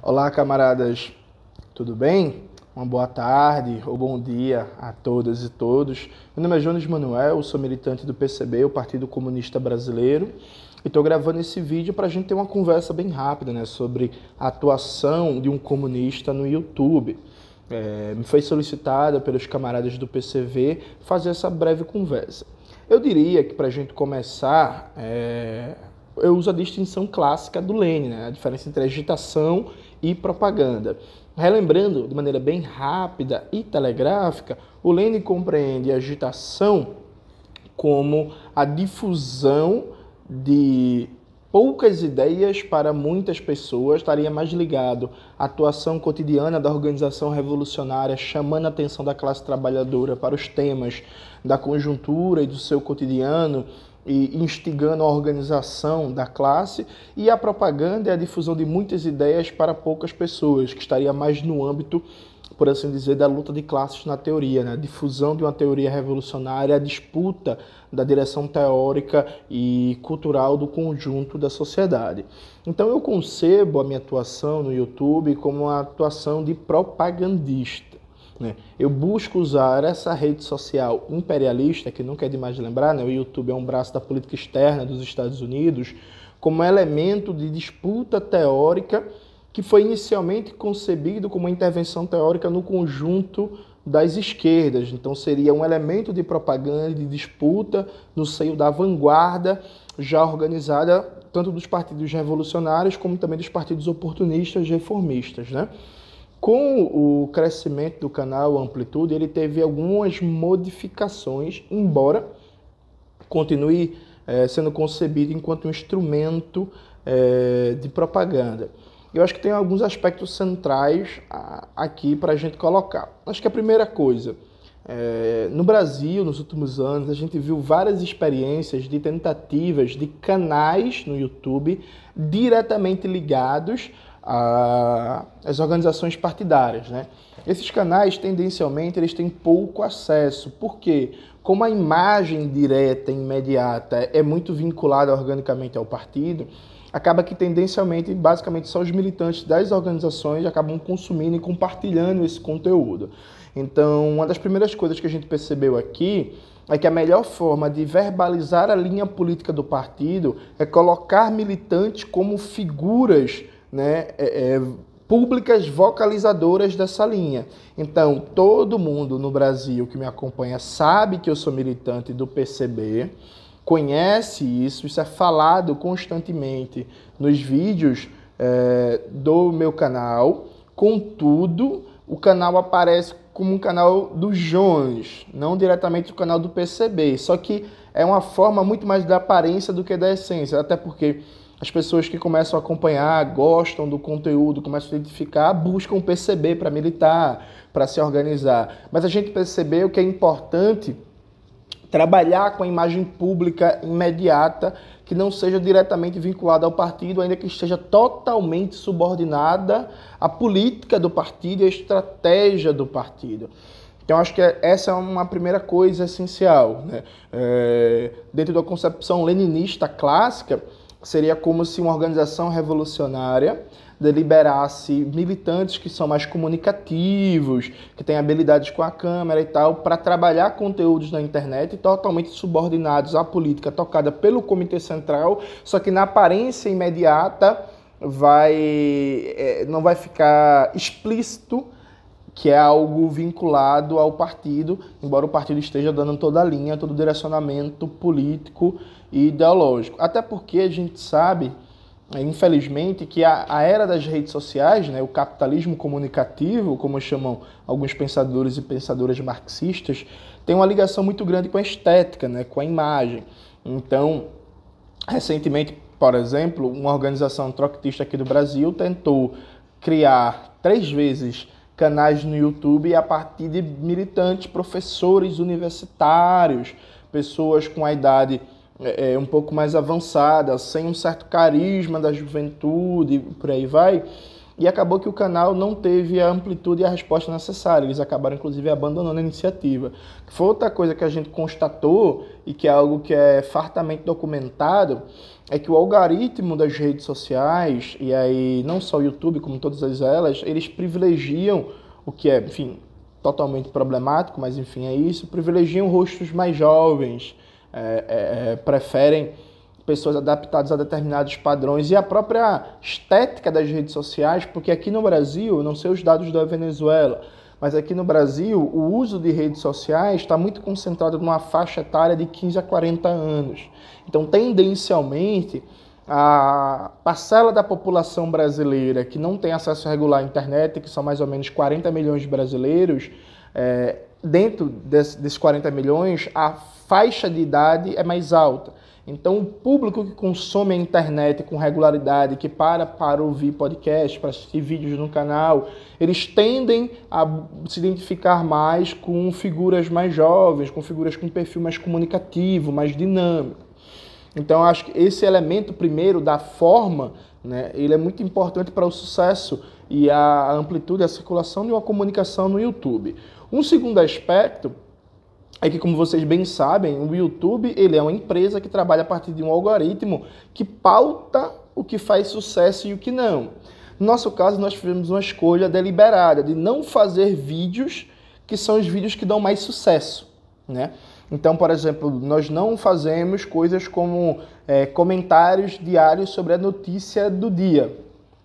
Olá, camaradas, tudo bem? Uma boa tarde ou bom dia a todas e todos. Meu nome é Jones Manuel, sou militante do PCB, o Partido Comunista Brasileiro, e estou gravando esse vídeo para a gente ter uma conversa bem rápida né, sobre a atuação de um comunista no YouTube. É, me foi solicitada pelos camaradas do PCV fazer essa breve conversa. Eu diria que para a gente começar é, eu uso a distinção clássica do Lênin, né? a diferença entre agitação e propaganda. Relembrando de maneira bem rápida e telegráfica, o Lênin compreende a agitação como a difusão de poucas ideias para muitas pessoas, estaria mais ligado à atuação cotidiana da organização revolucionária, chamando a atenção da classe trabalhadora para os temas da conjuntura e do seu cotidiano, e instigando a organização da classe, e a propaganda é a difusão de muitas ideias para poucas pessoas, que estaria mais no âmbito, por assim dizer, da luta de classes na teoria, né? a difusão de uma teoria revolucionária, a disputa da direção teórica e cultural do conjunto da sociedade. Então eu concebo a minha atuação no YouTube como uma atuação de propagandista. Né? Eu busco usar essa rede social imperialista, que nunca é demais de lembrar, né? o YouTube é um braço da política externa dos Estados Unidos, como elemento de disputa teórica que foi inicialmente concebido como uma intervenção teórica no conjunto das esquerdas. Então, seria um elemento de propaganda, de disputa no seio da vanguarda já organizada tanto dos partidos revolucionários como também dos partidos oportunistas reformistas, né? Com o crescimento do canal Amplitude, ele teve algumas modificações, embora continue é, sendo concebido enquanto um instrumento é, de propaganda. Eu acho que tem alguns aspectos centrais a, aqui para a gente colocar. Acho que a primeira coisa, é, no Brasil, nos últimos anos, a gente viu várias experiências de tentativas de canais no YouTube diretamente ligados a, as organizações partidárias. Né? Esses canais, tendencialmente, eles têm pouco acesso. Por quê? Como a imagem direta, imediata, é muito vinculada organicamente ao partido, acaba que tendencialmente, basicamente, só os militantes das organizações acabam consumindo e compartilhando esse conteúdo. Então, uma das primeiras coisas que a gente percebeu aqui é que a melhor forma de verbalizar a linha política do partido é colocar militantes como figuras né, é, é, públicas vocalizadoras dessa linha. Então, todo mundo no Brasil que me acompanha sabe que eu sou militante do PCB, conhece isso, isso é falado constantemente nos vídeos é, do meu canal. Contudo, o canal aparece como um canal do Jones, não diretamente o canal do PCB. Só que é uma forma muito mais da aparência do que da essência, até porque as pessoas que começam a acompanhar, gostam do conteúdo, começam a identificar, buscam perceber para militar, para se organizar. Mas a gente percebeu que é importante trabalhar com a imagem pública imediata que não seja diretamente vinculada ao partido, ainda que esteja totalmente subordinada à política do partido e à estratégia do partido. Então, acho que essa é uma primeira coisa essencial. Né? É, dentro da concepção leninista clássica, seria como se uma organização revolucionária deliberasse militantes que são mais comunicativos, que têm habilidades com a câmera e tal, para trabalhar conteúdos na internet totalmente subordinados à política tocada pelo Comitê Central, só que na aparência imediata vai eh, não vai ficar explícito que é algo vinculado ao partido, embora o partido esteja dando toda a linha, todo o direcionamento político e ideológico. Até porque a gente sabe, é, infelizmente, que a, a era das redes sociais, né, o capitalismo comunicativo, como chamam alguns pensadores e pensadoras marxistas, tem uma ligação muito grande com a estética, né, com a imagem. Então, recentemente, por exemplo, uma organização troctista aqui do Brasil tentou criar três vezes canais no YouTube a partir de militantes, professores universitários, pessoas com a idade é, é um pouco mais avançada, sem um certo carisma da juventude, por aí vai. E acabou que o canal não teve a amplitude e a resposta necessária. Eles acabaram, inclusive, abandonando a iniciativa. Foi outra coisa que a gente constatou e que é algo que é fartamente documentado, é que o algoritmo das redes sociais, e aí não só o YouTube, como todas elas, eles privilegiam o que é, enfim, totalmente problemático, mas enfim, é isso, privilegiam rostos mais jovens, é, é, é preferem pessoas adaptadas a determinados padrões e a própria estética das redes sociais, porque aqui no Brasil, não sei os dados da Venezuela, mas aqui no Brasil o uso de redes sociais está muito concentrado numa faixa etária de 15 a 40 anos. Então, tendencialmente, a parcela da população brasileira que não tem acesso regular à internet, que são mais ou menos 40 milhões de brasileiros, é, dentro desses 40 milhões, a faixa de idade é mais alta. Então, o público que consome a internet com regularidade, que para para ouvir podcast, para assistir vídeos no canal, eles tendem a se identificar mais com figuras mais jovens, com figuras com perfil mais comunicativo, mais dinâmico. Então, acho que esse elemento primeiro da forma, né, ele é muito importante para o sucesso e a amplitude, a circulação de uma comunicação no YouTube. Um segundo aspecto é que, como vocês bem sabem, o YouTube ele é uma empresa que trabalha a partir de um algoritmo que pauta o que faz sucesso e o que não. No nosso caso, nós fizemos uma escolha deliberada de não fazer vídeos que são os vídeos que dão mais sucesso, né? Então, por exemplo, nós não fazemos coisas como é, comentários diários sobre a notícia do dia.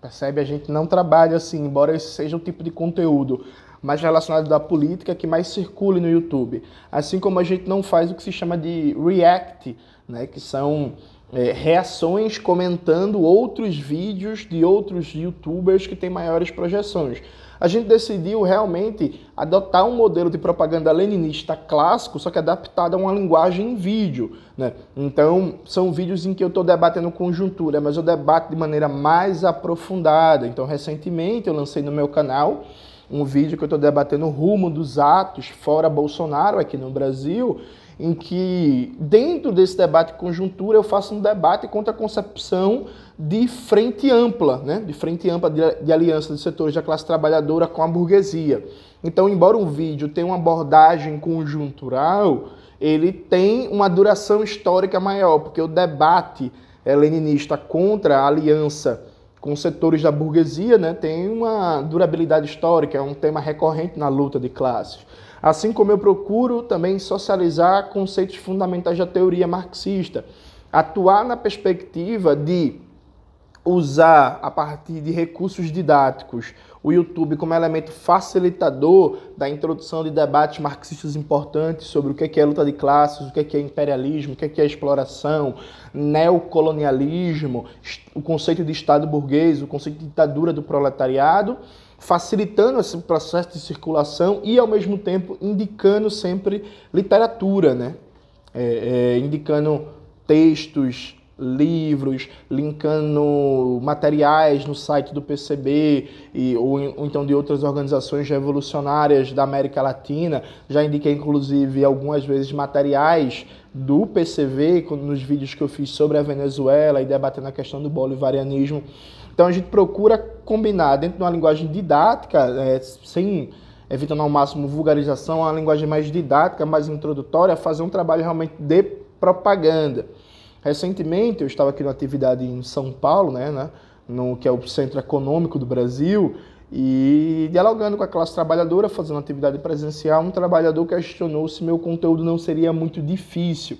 Percebe? A gente não trabalha assim, embora esse seja um tipo de conteúdo mais relacionado da política que mais circule no YouTube. Assim como a gente não faz o que se chama de react, né, que são é, reações comentando outros vídeos de outros youtubers que têm maiores projeções. A gente decidiu realmente adotar um modelo de propaganda leninista clássico, só que adaptado a uma linguagem em vídeo. Né? Então, são vídeos em que eu estou debatendo conjuntura, mas eu debato de maneira mais aprofundada. Então, recentemente eu lancei no meu canal um vídeo que eu estou debatendo o rumo dos atos fora Bolsonaro aqui no Brasil, em que dentro desse debate de conjuntura eu faço um debate contra a concepção de frente ampla, né? de frente ampla de, de aliança de setores da classe trabalhadora com a burguesia. Então, embora um vídeo tenha uma abordagem conjuntural, ele tem uma duração histórica maior, porque o debate é, leninista contra a aliança com setores da burguesia, né, tem uma durabilidade histórica, é um tema recorrente na luta de classes. Assim como eu procuro também socializar conceitos fundamentais da teoria marxista, atuar na perspectiva de usar a partir de recursos didáticos o YouTube como elemento facilitador da introdução de debates marxistas importantes sobre o que é, é luta de classes, o que é, é imperialismo, o que é, é exploração, neocolonialismo, o conceito de Estado burguês, o conceito de ditadura do proletariado, facilitando esse processo de circulação e, ao mesmo tempo, indicando sempre literatura, né? É, é, indicando textos livros, linkando materiais no site do PCB e, ou, ou, então de outras organizações revolucionárias da América Latina. Já indiquei, inclusive, algumas vezes materiais do PCV nos vídeos que eu fiz sobre a Venezuela e debatendo a questão do bolivarianismo. Então a gente procura combinar dentro de uma linguagem didática, é, sem evitando ao máximo vulgarização, uma linguagem mais didática, mais introdutória, fazer um trabalho realmente de propaganda. Recentemente, eu estava aqui numa atividade em São Paulo, né, né, no que é o centro econômico do Brasil, e dialogando com a classe trabalhadora, fazendo atividade presencial, um trabalhador questionou se meu conteúdo não seria muito difícil.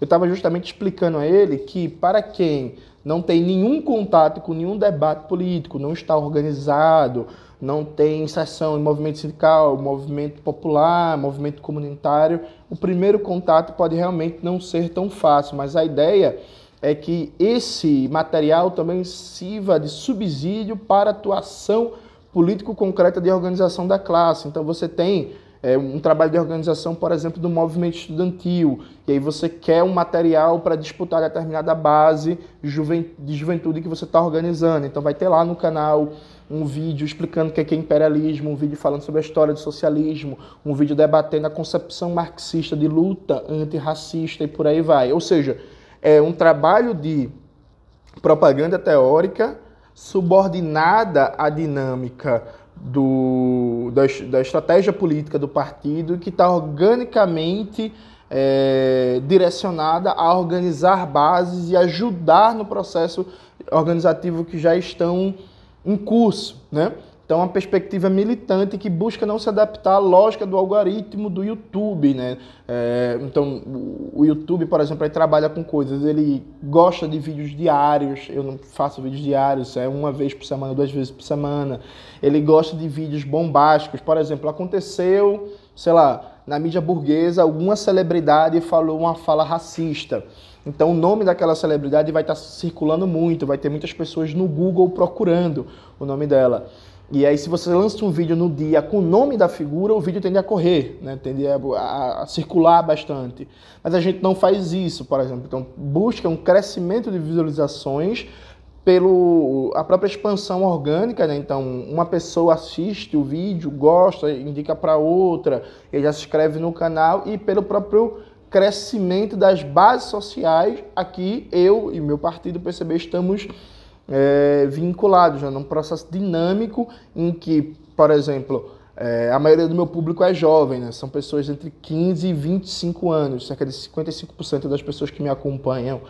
Eu estava justamente explicando a ele que, para quem não tem nenhum contato com nenhum debate político, não está organizado, não tem inserção em movimento sindical, é movimento popular, é movimento comunitário, o primeiro contato pode realmente não ser tão fácil, mas a ideia é que esse material também sirva de subsídio para atuação político concreta de organização da classe. Então você tem é, um trabalho de organização, por exemplo, do movimento estudantil, e aí você quer um material para disputar determinada base de juventude que você está organizando. Então vai ter lá no canal um vídeo explicando o é que é imperialismo, um vídeo falando sobre a história do socialismo, um vídeo debatendo a concepção marxista de luta antirracista e por aí vai. Ou seja, é um trabalho de propaganda teórica subordinada à dinâmica do, da, da estratégia política do partido que está organicamente é, direcionada a organizar bases e ajudar no processo organizativo que já estão em curso, né? Então, uma perspectiva militante que busca não se adaptar à lógica do algoritmo do YouTube, né? É, então, o YouTube, por exemplo, ele trabalha com coisas, ele gosta de vídeos diários, eu não faço vídeos diários, é uma vez por semana, duas vezes por semana. Ele gosta de vídeos bombásticos, por exemplo, aconteceu, sei lá, na mídia burguesa, alguma celebridade falou uma fala racista. Então o nome daquela celebridade vai estar tá circulando muito, vai ter muitas pessoas no Google procurando o nome dela. E aí, se você lança um vídeo no dia com o nome da figura, o vídeo tende a correr, né? tende a, a, circular bastante. Mas a gente não faz isso, por exemplo. Então, busca um crescimento de visualizações pelo a própria expansão orgânica, né? Então, uma pessoa assiste o vídeo, gosta, indica para outra, ele já se inscreve no canal e pelo próprio crescimento das bases sociais aqui eu e meu partido PCB estamos é, vinculados, né, num processo dinâmico em que, por exemplo, é, a maioria do meu público é jovem, né, são pessoas entre 15 e 25 anos, cerca de 55% das pessoas que me acompanham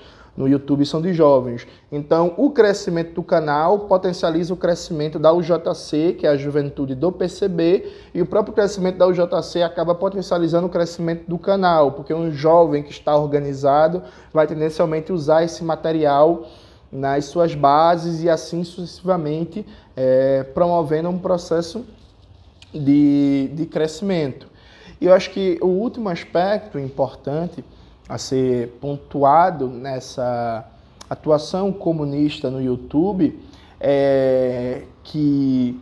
no YouTube são de jovens. Então, o crescimento do canal potencializa o crescimento da UJC, que é a juventude do PCB, e o próprio crescimento da UJC acaba potencializando o crescimento do canal, porque um jovem que está organizado vai tendencialmente usar esse material nas suas bases e assim sucessivamente é, promovendo um processo de, de crescimento. E eu acho que o último aspecto importante a ser pontuado nessa atuação comunista no YouTube é que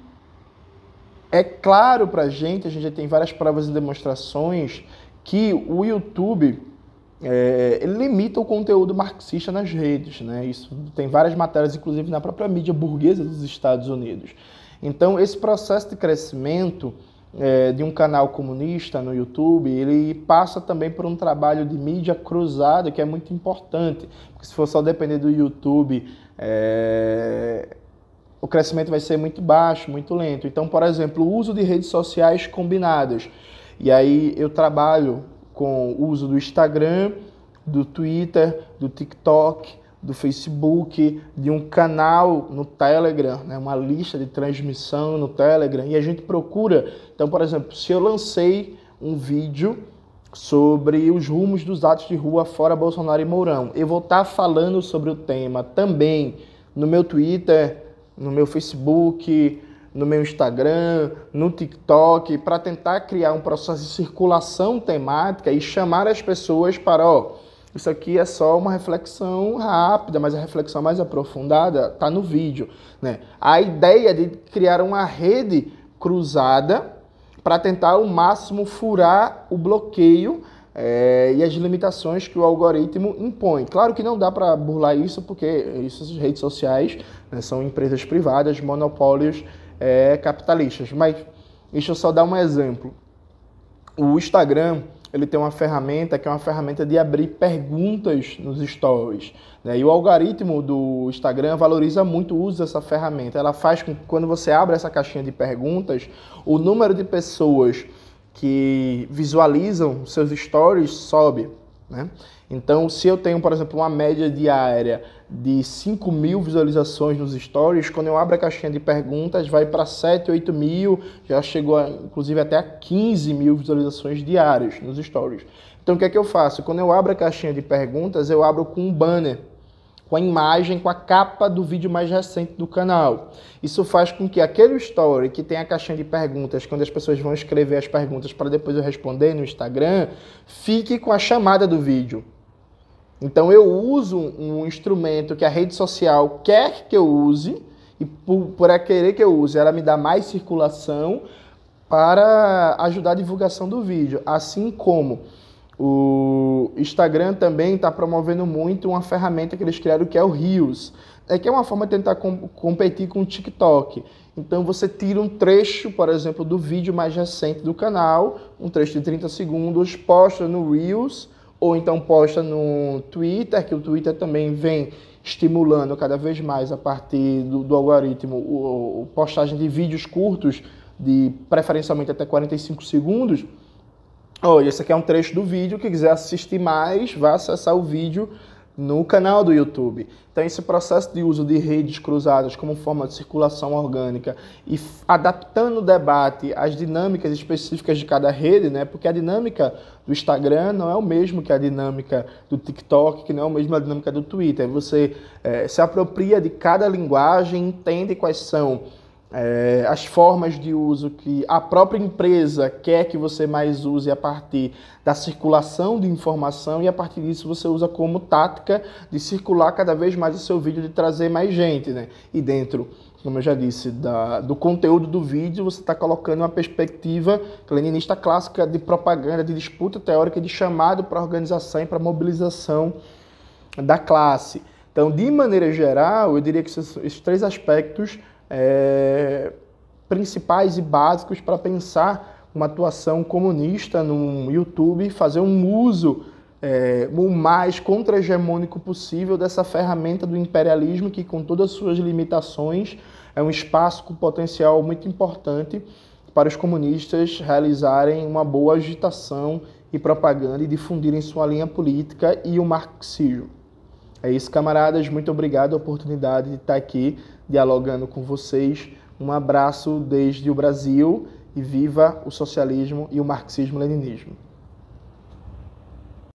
é claro para a gente, a gente já tem várias provas e demonstrações que o YouTube é, limita o conteúdo marxista nas redes, né? Isso tem várias matérias, inclusive na própria mídia burguesa dos Estados Unidos. Então, esse processo de crescimento é, de um canal comunista no YouTube, ele passa também por um trabalho de mídia cruzada que é muito importante, porque se for só depender do YouTube, é, o crescimento vai ser muito baixo, muito lento. Então, por exemplo, o uso de redes sociais combinadas. E aí eu trabalho com o uso do Instagram, do Twitter, do TikTok, do Facebook, de um canal no Telegram, né, uma lista de transmissão no Telegram, e a gente procura. Então, por exemplo, se eu lancei um vídeo sobre os rumos dos atos de rua fora Bolsonaro e Mourão, eu vou estar tá falando sobre o tema também no meu Twitter, no meu Facebook, no meu Instagram, no TikTok, para tentar criar um processo de circulação temática e chamar as pessoas para, ó, isso aqui é só uma reflexão rápida, mas a reflexão mais aprofundada está no vídeo. Né? A ideia de criar uma rede cruzada para tentar ao máximo furar o bloqueio é, e as limitações que o algoritmo impõe. Claro que não dá para burlar isso, porque essas redes sociais né, são empresas privadas, monopólios é, capitalistas. Mas deixa eu só dar um exemplo. O Instagram ele tem uma ferramenta que é uma ferramenta de abrir perguntas nos stories. Né? E o algoritmo do Instagram valoriza muito o uso dessa ferramenta. Ela faz com que quando você abre essa caixinha de perguntas, o número de pessoas que visualizam seus stories sobe. Né? Então, se eu tenho, por exemplo, uma média diária de 5 mil visualizações nos stories, quando eu abro a caixinha de perguntas, vai para 7, 8 mil, já chegou a, inclusive até a 15 mil visualizações diárias nos stories. Então, o que é que eu faço? Quando eu abro a caixinha de perguntas, eu abro com um banner com a imagem, com a capa do vídeo mais recente do canal. Isso faz com que aquele story que tem a caixinha de perguntas, quando as pessoas vão escrever as perguntas para depois eu responder no Instagram, fique com a chamada do vídeo. Então eu uso um instrumento que a rede social quer que eu use e por, por querer que eu use, ela me dá mais circulação para ajudar a divulgação do vídeo, assim como o Instagram também está promovendo muito uma ferramenta que eles criaram que é o Reels, é que é uma forma de tentar com, competir com o TikTok. Então você tira um trecho, por exemplo, do vídeo mais recente do canal, um trecho de 30 segundos, posta no Reels ou então posta no Twitter, que o Twitter também vem estimulando cada vez mais a partir do, do algoritmo o, o postagem de vídeos curtos de preferencialmente até 45 segundos. Oh, esse aqui é um trecho do vídeo. Quem quiser assistir mais, vá acessar o vídeo no canal do YouTube. Então, esse processo de uso de redes cruzadas como forma de circulação orgânica e adaptando o debate às dinâmicas específicas de cada rede, né? Porque a dinâmica do Instagram não é o mesmo que a dinâmica do TikTok, que não é o mesmo a dinâmica do Twitter. Você é, se apropria de cada linguagem, entende quais são é, as formas de uso que a própria empresa quer que você mais use a partir da circulação de informação e a partir disso você usa como tática de circular cada vez mais o seu vídeo, de trazer mais gente, né? E dentro, como eu já disse, da, do conteúdo do vídeo, você está colocando uma perspectiva leninista clássica de propaganda, de disputa teórica, de chamado para organização e para mobilização da classe. Então, de maneira geral, eu diria que esses, esses três aspectos é, principais e básicos para pensar uma atuação comunista no YouTube e fazer um uso é, o mais contra-hegemônico possível dessa ferramenta do imperialismo, que, com todas as suas limitações, é um espaço com potencial muito importante para os comunistas realizarem uma boa agitação e propaganda e difundirem sua linha política e o marxismo. É isso, camaradas. Muito obrigado a oportunidade de estar aqui dialogando com vocês. Um abraço desde o Brasil e viva o socialismo e o marxismo-leninismo.